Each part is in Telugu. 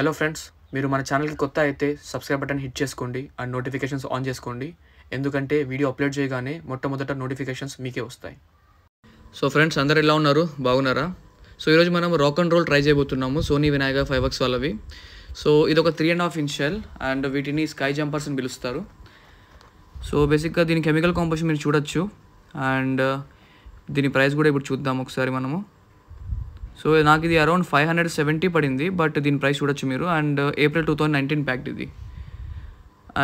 హలో ఫ్రెండ్స్ మీరు మన ఛానల్కి కొత్త అయితే సబ్స్క్రైబ్ బటన్ హిట్ చేసుకోండి అండ్ నోటిఫికేషన్స్ ఆన్ చేసుకోండి ఎందుకంటే వీడియో అప్లోడ్ చేయగానే మొట్టమొదట నోటిఫికేషన్స్ మీకే వస్తాయి సో ఫ్రెండ్స్ అందరు ఎలా ఉన్నారు బాగున్నారా సో ఈరోజు మనం రాక్ అండ్ రోల్ ట్రై చేయబోతున్నాము సోనీ వినాయక వర్క్స్ వాళ్ళవి సో ఇది ఒక three and half inch shell and వీటిని స్కై జంపర్స్ అని పిలుస్తారు సో బేసిక్గా దీని కెమికల్ కాంపోజిషన్ మీరు చూడొచ్చు అండ్ uh, దీని ప్రైస్ కూడా ఇప్పుడు చూద్దాం ఒకసారి మనము సో నాకు ఇది అరౌండ్ ఫైవ్ హండ్రెడ్ సెవెంటీ పడింది బట్ దీని ప్రైస్ చూడొచ్చు మీరు and April two thousand nineteen packed ఇది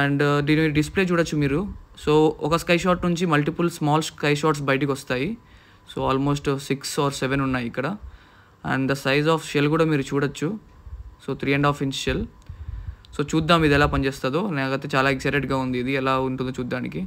అండ్ uh, దీని డిస్ప్లే చూడొచ్చు మీరు సో ఒక స్కై షాట్ నుంచి మల్టిపుల్ స్మాల్ స్కై షాట్స్ బయటకు వస్తాయి so almost six or seven ఉన్నాయి ఇక్కడ and the size of shell కూడా మీరు చూడొచ్చు so three and half inch shell so చూద్దాం ఇది ఎలా పనిచేస్తుందో నాకైతే చాలా ఎక్సైటెడ్గా ఉంది ఇది ఎలా ఉంటుందో చూడ్డానికి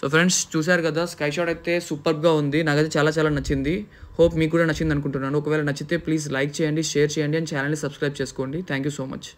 సో ఫ్రెండ్స్ చూశారు కదా స్కై షాట్ అయితే సూపర్గా ఉంది నాకైతే చాలా చాలా నచ్చింది హోప్ మీకు కూడా నచ్చింది అనుకుంటున్నాను ఒకవేళ నచ్చితే ప్లీజ్ లైక్ చేయండి షేర్ చేయండి అండ్ ఛానల్ని సబ్స్క్రైబ్ చేసుకోండి థ్యాంక్ యూ సో మచ్